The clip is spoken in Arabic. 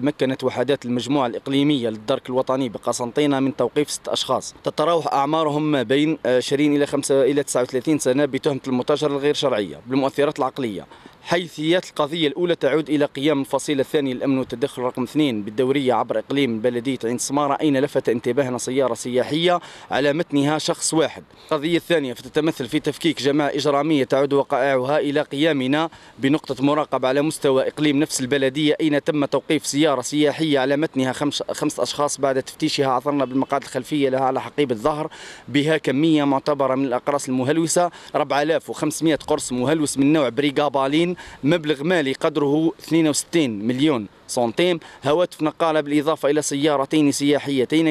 تمكنت وحدات المجموعة الإقليمية للدرك الوطني بقسنطينة من توقيف ست أشخاص تتراوح أعمارهم ما بين 20 إلى 35 39 سنة بتهمة المتاجرة الغير شرعية بالمؤثرات العقلية حيثيات القضية الأولى تعود إلى قيام الفصيل الثاني للأمن والتدخل رقم اثنين بالدورية عبر إقليم بلدية عين سمارة أين لفت انتباهنا سيارة سياحية على متنها شخص واحد القضية الثانية فتتمثل في تفكيك جماعة إجرامية تعود وقائعها إلى قيامنا بنقطة مراقبة على مستوى إقليم نفس البلدية أين تم توقيف سيارة سياحية على متنها خمسة أشخاص بعد تفتيشها عثرنا بالمقاعد الخلفية لها على حقيبة ظهر بها كمية معتبرة من الأقراص المهلوسة 4500 قرص مهلوس من نوع بريغابالين مبلغ مالي قدره 62 مليون سنتيم هواتف نقالة بالإضافة إلى سيارتين سياحيتين